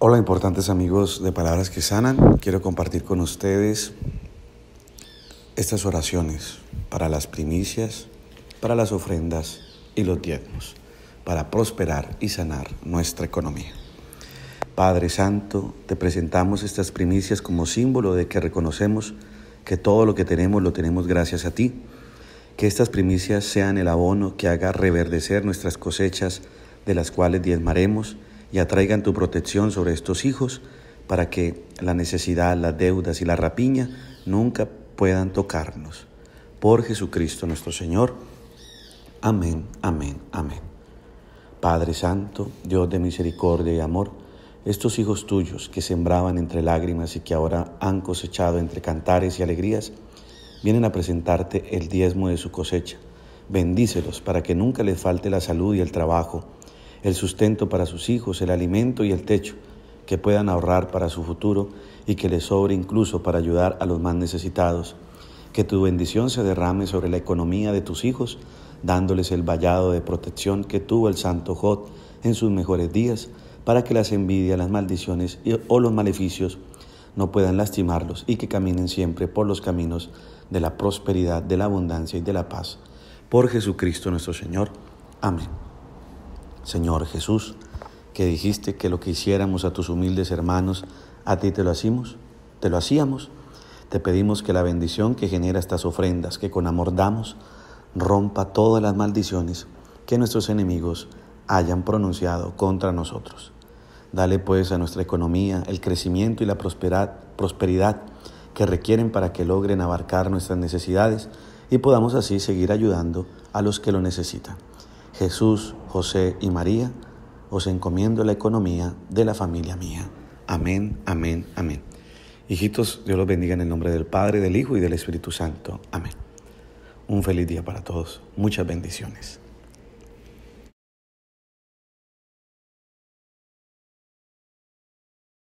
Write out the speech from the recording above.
Hola importantes amigos de Palabras que Sanan, quiero compartir con ustedes estas oraciones para las primicias, para las ofrendas y los diezmos, para prosperar y sanar nuestra economía. Padre Santo, te presentamos estas primicias como símbolo de que reconocemos que todo lo que tenemos lo tenemos gracias a ti, que estas primicias sean el abono que haga reverdecer nuestras cosechas de las cuales diezmaremos, y atraigan tu protección sobre estos hijos para que la necesidad, las deudas y la rapiña nunca puedan tocarnos. Por Jesucristo nuestro Señor. Amén, amén, amén. Padre Santo, Dios de misericordia y amor, estos hijos tuyos que sembraban entre lágrimas y que ahora han cosechado entre cantares y alegrías, vienen a presentarte el diezmo de su cosecha. Bendícelos para que nunca les falte la salud y el trabajo el sustento para sus hijos, el alimento y el techo, que puedan ahorrar para su futuro y que les sobre incluso para ayudar a los más necesitados. Que tu bendición se derrame sobre la economía de tus hijos, dándoles el vallado de protección que tuvo el santo Jod en sus mejores días, para que las envidias, las maldiciones o los maleficios no puedan lastimarlos y que caminen siempre por los caminos de la prosperidad, de la abundancia y de la paz. Por Jesucristo nuestro Señor. Amén. Señor Jesús, que dijiste que lo que hiciéramos a tus humildes hermanos, a ti te lo hacíamos, te lo hacíamos. Te pedimos que la bendición que genera estas ofrendas, que con amor damos, rompa todas las maldiciones que nuestros enemigos hayan pronunciado contra nosotros. Dale pues a nuestra economía el crecimiento y la prosperidad que requieren para que logren abarcar nuestras necesidades y podamos así seguir ayudando a los que lo necesitan. Jesús, José y María, os encomiendo la economía de la familia mía. Amén, amén, amén. Hijitos, Dios los bendiga en el nombre del Padre, del Hijo y del Espíritu Santo. Amén. Un feliz día para todos. Muchas bendiciones.